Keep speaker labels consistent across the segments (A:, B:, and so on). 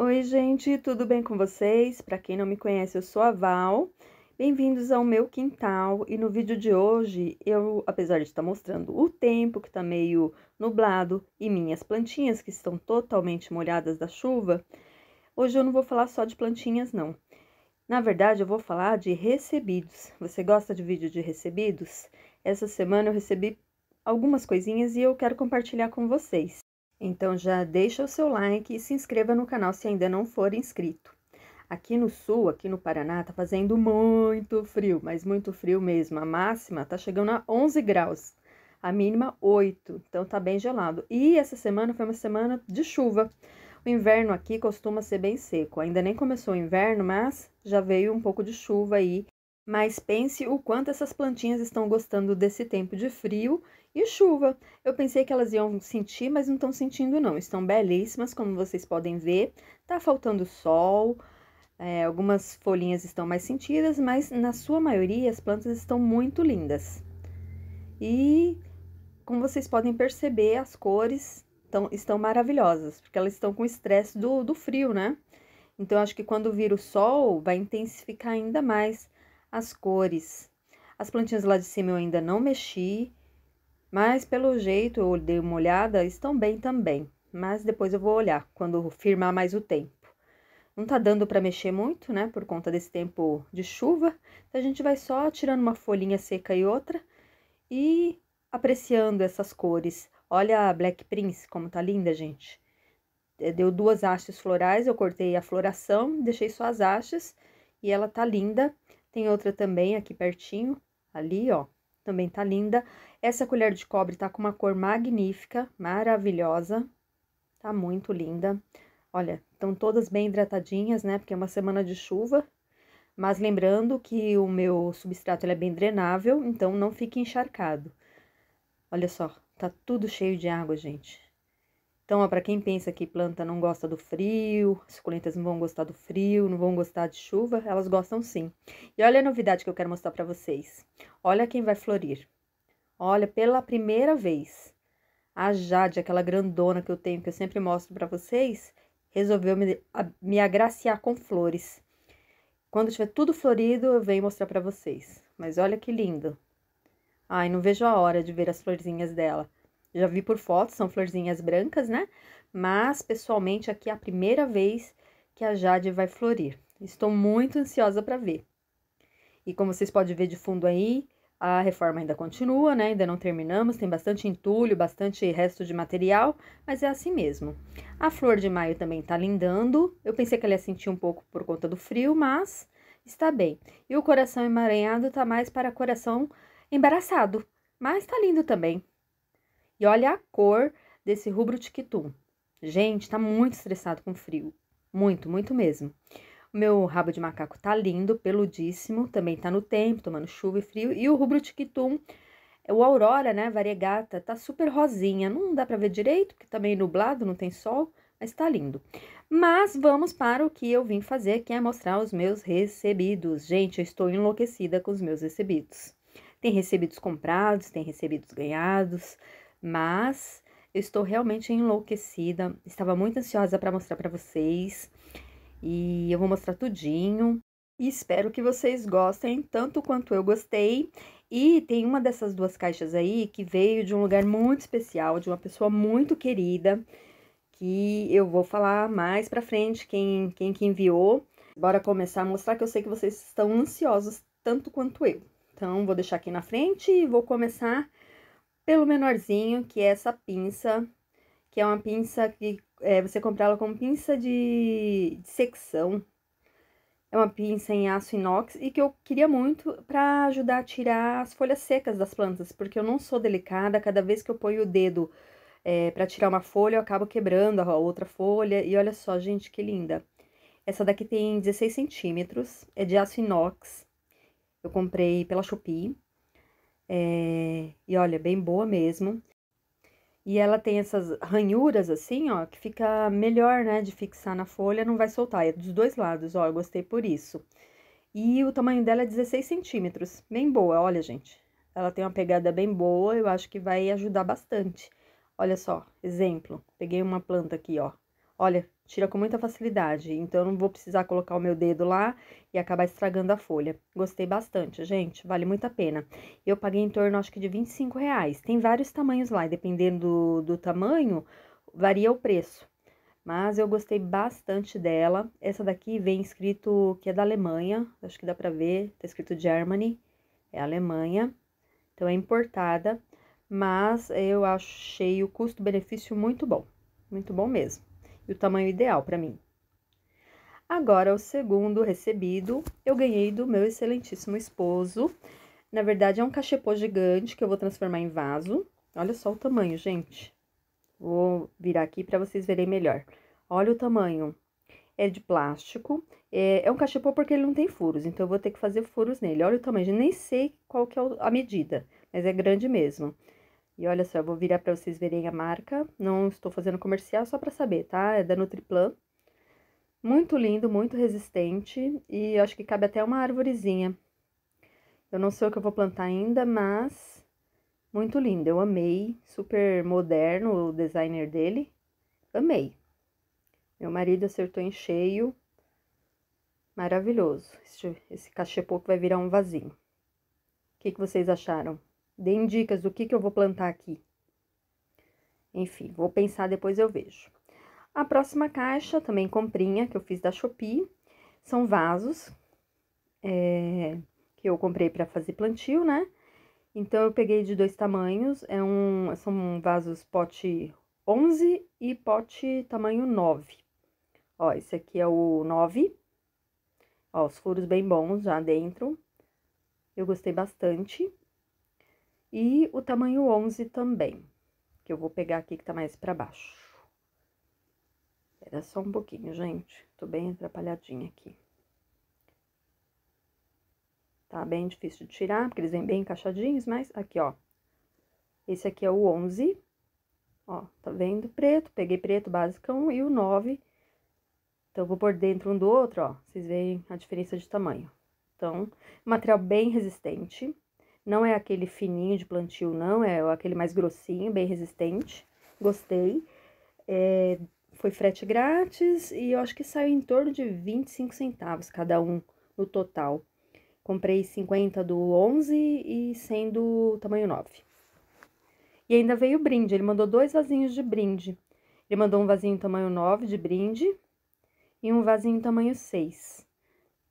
A: Oi, gente, tudo bem com vocês? Para quem não me conhece, eu sou a Val. Bem-vindos ao meu quintal e no vídeo de hoje eu, apesar de estar mostrando o tempo que está meio nublado e minhas plantinhas que estão totalmente molhadas da chuva, hoje eu não vou falar só de plantinhas não. Na verdade, eu vou falar de recebidos. Você gosta de vídeo de recebidos? Essa semana eu recebi algumas coisinhas e eu quero compartilhar com vocês. Então já deixa o seu like e se inscreva no canal se ainda não for inscrito. Aqui no sul, aqui no Paraná, tá fazendo muito frio, mas muito frio mesmo. A máxima tá chegando a 11 graus, a mínima 8, então tá bem gelado. E essa semana foi uma semana de chuva. O inverno aqui costuma ser bem seco. Ainda nem começou o inverno, mas já veio um pouco de chuva aí mas pense o quanto essas plantinhas estão gostando desse tempo de frio e chuva. Eu pensei que elas iam sentir, mas não estão sentindo não. Estão belíssimas, como vocês podem ver. Tá faltando sol, é, algumas folhinhas estão mais sentidas, mas na sua maioria as plantas estão muito lindas. E como vocês podem perceber, as cores tão, estão maravilhosas, porque elas estão com o estresse do, do frio, né? Então, acho que quando vir o sol, vai intensificar ainda mais as cores. As plantinhas lá de cima eu ainda não mexi, mas pelo jeito eu dei uma olhada, estão bem também. Mas depois eu vou olhar quando firmar mais o tempo. Não tá dando para mexer muito, né, por conta desse tempo de chuva. Então a gente vai só tirando uma folhinha seca e outra e apreciando essas cores. Olha a Black Prince como tá linda, gente. É, deu duas hastes florais, eu cortei a floração, deixei só as hastes e ela tá linda. Tem outra também aqui pertinho, ali, ó. Também tá linda. Essa colher de cobre tá com uma cor magnífica, maravilhosa. Tá muito linda. Olha, estão todas bem hidratadinhas, né? Porque é uma semana de chuva. Mas lembrando que o meu substrato é bem drenável, então não fique encharcado. Olha só, tá tudo cheio de água, gente. Então, para quem pensa que planta não gosta do frio, suculentas não vão gostar do frio, não vão gostar de chuva, elas gostam sim. E olha a novidade que eu quero mostrar para vocês. Olha quem vai florir. Olha, pela primeira vez, a Jade, aquela grandona que eu tenho, que eu sempre mostro para vocês, resolveu me, me agraciar com flores. Quando tiver tudo florido, eu venho mostrar para vocês. Mas olha que lindo. Ai, não vejo a hora de ver as florzinhas dela já vi por foto, são florzinhas brancas, né? Mas pessoalmente aqui é a primeira vez que a Jade vai florir. Estou muito ansiosa para ver. E como vocês podem ver de fundo aí, a reforma ainda continua, né? Ainda não terminamos, tem bastante entulho, bastante resto de material, mas é assim mesmo. A flor de maio também tá lindando. Eu pensei que ela ia sentir um pouco por conta do frio, mas está bem. E o coração emaranhado tá mais para coração embaraçado, mas tá lindo também. E olha a cor desse rubro tiquitum. Gente, tá muito estressado com frio. Muito, muito mesmo. O meu rabo de macaco tá lindo, peludíssimo, também tá no tempo, tomando chuva e frio. E o rubro tiquitum, o aurora, né, variegata, tá super rosinha. Não dá para ver direito, porque tá meio nublado, não tem sol, mas tá lindo. Mas vamos para o que eu vim fazer, que é mostrar os meus recebidos. Gente, eu estou enlouquecida com os meus recebidos. Tem recebidos comprados, tem recebidos ganhados, mas eu estou realmente enlouquecida. Estava muito ansiosa para mostrar para vocês e eu vou mostrar tudinho. E espero que vocês gostem tanto quanto eu gostei. E tem uma dessas duas caixas aí que veio de um lugar muito especial, de uma pessoa muito querida, que eu vou falar mais para frente quem, quem que enviou. Bora começar a mostrar que eu sei que vocês estão ansiosos tanto quanto eu. Então, vou deixar aqui na frente e vou começar pelo menorzinho, que é essa pinça, que é uma pinça que é, você compra ela como pinça de, de secção. É uma pinça em aço inox e que eu queria muito para ajudar a tirar as folhas secas das plantas, porque eu não sou delicada, cada vez que eu ponho o dedo é, para tirar uma folha, eu acabo quebrando a outra folha. E olha só, gente, que linda. Essa daqui tem 16 centímetros, é de aço inox. Eu comprei pela Shopee. É, e olha, bem boa mesmo. E ela tem essas ranhuras assim, ó, que fica melhor, né, de fixar na folha, não vai soltar. É dos dois lados, ó, eu gostei por isso. E o tamanho dela é 16 centímetros, bem boa, olha, gente. Ela tem uma pegada bem boa, eu acho que vai ajudar bastante. Olha só, exemplo, peguei uma planta aqui, ó. Olha, tira com muita facilidade, então não vou precisar colocar o meu dedo lá e acabar estragando a folha. Gostei bastante, gente, vale muito a pena. Eu paguei em torno, acho que de 25 reais. Tem vários tamanhos lá, dependendo do, do tamanho, varia o preço. Mas eu gostei bastante dela. Essa daqui vem escrito que é da Alemanha, acho que dá pra ver, tá escrito Germany, é Alemanha. Então é importada, mas eu achei o custo-benefício muito bom, muito bom mesmo e o tamanho ideal para mim. Agora, o segundo recebido eu ganhei do meu excelentíssimo esposo. Na verdade, é um cachepô gigante que eu vou transformar em vaso. Olha só o tamanho, gente. Vou virar aqui para vocês verem melhor. Olha o tamanho. É de plástico. É, é, um cachepô porque ele não tem furos, então eu vou ter que fazer furos nele. Olha o tamanho, eu nem sei qual que é a medida, mas é grande mesmo. E olha só, eu vou virar para vocês verem a marca. Não estou fazendo comercial só para saber, tá? É da Nutriplan. Muito lindo, muito resistente e acho que cabe até uma árvorezinha. Eu não sei o que eu vou plantar ainda, mas muito lindo. Eu amei, super moderno o designer dele. Amei. Meu marido acertou em cheio. Maravilhoso. Esse, esse cachepô que vai virar um vasinho. O que, que vocês acharam? Deem dicas do que, que eu vou plantar aqui. Enfim, vou pensar, depois eu vejo. A próxima caixa, também comprinha, que eu fiz da Shopee, são vasos é, que eu comprei para fazer plantio, né? Então, eu peguei de dois tamanhos, é um, são vasos pote 11 e pote tamanho 9. Ó, esse aqui é o 9. Ó, os furos bem bons já dentro. Eu gostei bastante. E o tamanho 11 também, que eu vou pegar aqui que tá mais pra baixo. Era só um pouquinho, gente. Tô bem atrapalhadinha aqui. Tá bem difícil de tirar, porque eles vêm bem encaixadinhos, mas aqui, ó. Esse aqui é o 11, ó, tá vendo? Preto, peguei preto basicão e o 9. Então, vou por dentro um do outro, ó, vocês veem a diferença de tamanho. Então, material bem resistente, não é aquele fininho de plantio, não, é aquele mais grossinho, bem resistente. Gostei. É, foi frete grátis e eu acho que saiu em torno de 25 centavos cada um no total. Comprei 50 do 11 e 100 do tamanho 9. E ainda veio o brinde, ele mandou dois vasinhos de brinde. Ele mandou um vasinho tamanho 9 de brinde e um vasinho tamanho 6,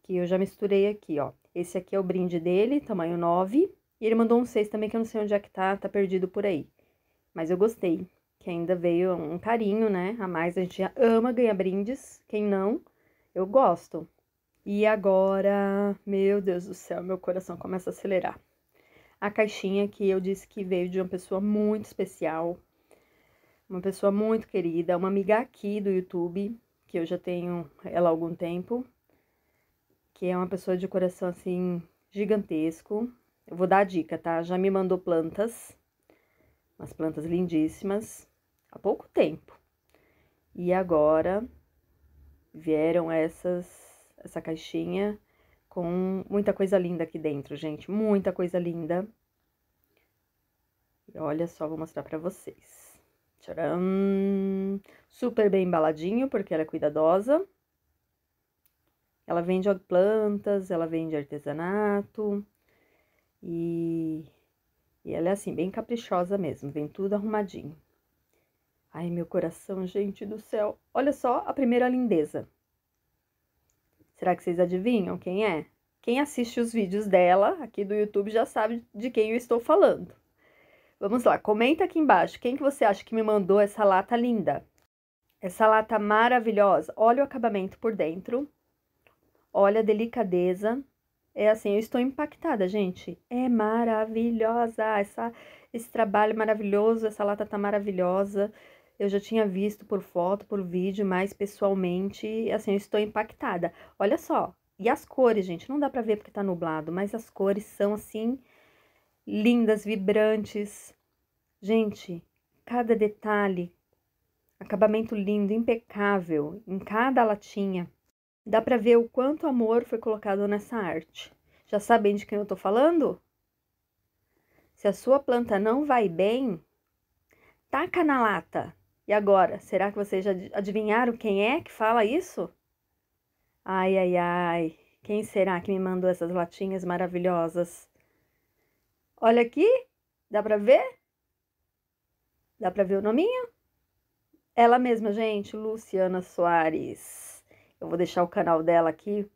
A: que eu já misturei aqui, ó. Esse aqui é o brinde dele, tamanho 9, e ele mandou um 6 também, que eu não sei onde é que tá, tá perdido por aí. Mas eu gostei, que ainda veio um carinho, né? A mais, a gente ama ganhar brindes. Quem não, eu gosto. E agora, meu Deus do céu, meu coração começa a acelerar. A caixinha que eu disse que veio de uma pessoa muito especial, uma pessoa muito querida, uma amiga aqui do YouTube, que eu já tenho ela há algum tempo, que é uma pessoa de coração assim gigantesco, eu vou dar a dica, tá? Já me mandou plantas, umas plantas lindíssimas, há pouco tempo. E agora vieram essas, essa caixinha com muita coisa linda aqui dentro, gente. Muita coisa linda. E olha só, vou mostrar pra vocês. Tcharam! Super bem embaladinho, porque ela é cuidadosa. Ela vende plantas, ela vende artesanato, e, e ela é assim, bem caprichosa mesmo, vem tudo arrumadinho. Ai, meu coração, gente do céu. Olha só a primeira lindeza. Será que vocês adivinham quem é? Quem assiste os vídeos dela aqui do YouTube já sabe de quem eu estou falando. Vamos lá, comenta aqui embaixo quem que você acha que me mandou essa lata linda. Essa lata maravilhosa. Olha o acabamento por dentro. Olha a delicadeza. É assim, eu estou impactada, gente. É maravilhosa essa, esse trabalho maravilhoso, essa lata tá maravilhosa. Eu já tinha visto por foto, por vídeo, mas pessoalmente, assim, eu estou impactada. Olha só, e as cores, gente, não dá pra ver porque tá nublado, mas as cores são, assim, lindas, vibrantes. Gente, cada detalhe, acabamento lindo, impecável, em cada latinha. Dá para ver o quanto amor foi colocado nessa arte. Já sabem de quem eu estou falando? Se a sua planta não vai bem, taca na lata. E agora, será que vocês já adivinharam quem é que fala isso? Ai, ai, ai, quem será que me mandou essas latinhas maravilhosas? Olha aqui, dá para ver? Dá para ver o nominho? Ela mesma, gente, Luciana Soares. Eu vou deixar o canal dela aqui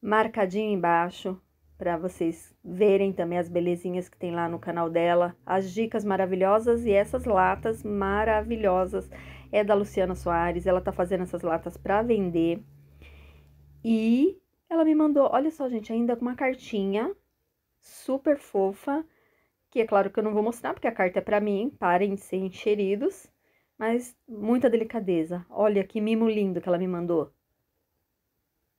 A: marcadinho embaixo para vocês verem também as belezinhas que tem lá no canal dela, as dicas maravilhosas e essas latas maravilhosas é da Luciana Soares, ela tá fazendo essas latas para vender. E ela me mandou, olha só, gente, ainda com uma cartinha super fofa, que é claro que eu não vou mostrar porque a carta é para mim, parem de ser encheridos, mas muita delicadeza. Olha que mimo lindo que ela me mandou.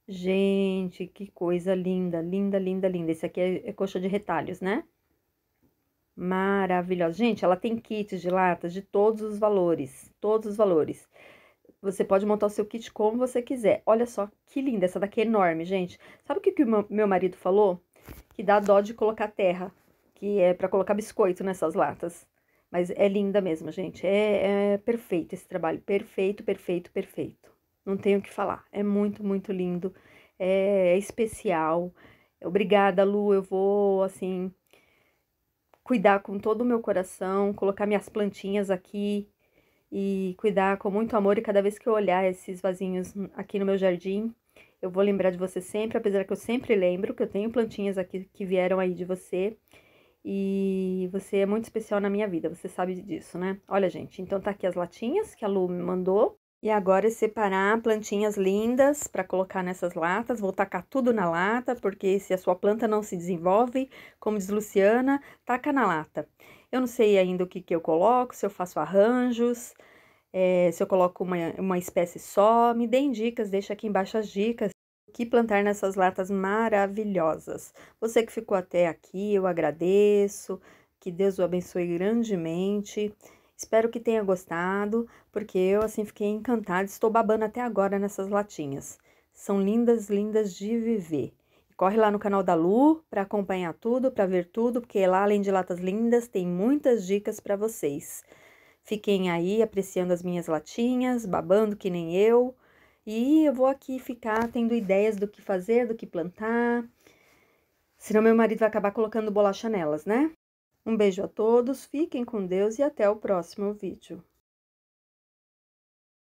A: Gente, que coisa linda, linda, linda, linda. Esse aqui é, é, coxa de retalhos, né? Maravilhosa. Gente, ela tem kits de latas de todos os valores, todos os valores. Você pode montar o seu kit como você quiser. Olha só que linda, essa daqui é enorme, gente. Sabe o que, que meu marido falou? Que dá dó de colocar terra, que é para colocar biscoito nessas latas. Mas é linda mesmo, gente. É, é perfeito esse trabalho, perfeito, perfeito, perfeito não tenho o que falar. É muito, muito lindo, é, é especial. Obrigada, Lu. Eu vou, assim, cuidar com todo o meu coração, colocar minhas plantinhas aqui e cuidar com muito amor. E cada vez que eu olhar esses vasinhos aqui no meu jardim, eu vou lembrar de você sempre, apesar que eu sempre lembro que eu tenho plantinhas aqui que vieram aí de você. E você é muito especial na minha vida, você sabe disso, né? Olha, gente, então tá aqui as latinhas que a Lu me mandou. E agora é separar plantinhas lindas para colocar nessas latas. Vou tacar tudo na lata, porque se a sua planta não se desenvolve, como diz Luciana, taca na lata. Eu não sei ainda o que, que eu coloco, se eu faço arranjos, é, se eu coloco uma, uma espécie só. Me deem dicas, deixa aqui embaixo as dicas que plantar nessas latas maravilhosas. Você que ficou até aqui, eu agradeço. Que Deus o abençoe grandemente. Espero que tenha gostado, porque eu assim fiquei encantada, estou babando até agora nessas latinhas. São lindas, lindas de viver. Corre lá no canal da Lu para acompanhar tudo, para ver tudo, porque lá além de latas lindas tem muitas dicas para vocês. Fiquem aí apreciando as minhas latinhas, babando que nem eu. E eu vou aqui ficar tendo ideias do que fazer, do que plantar. Senão meu marido vai acabar colocando bolacha nelas, né? Um beijo a todos, fiquem com Deus e até o próximo vídeo.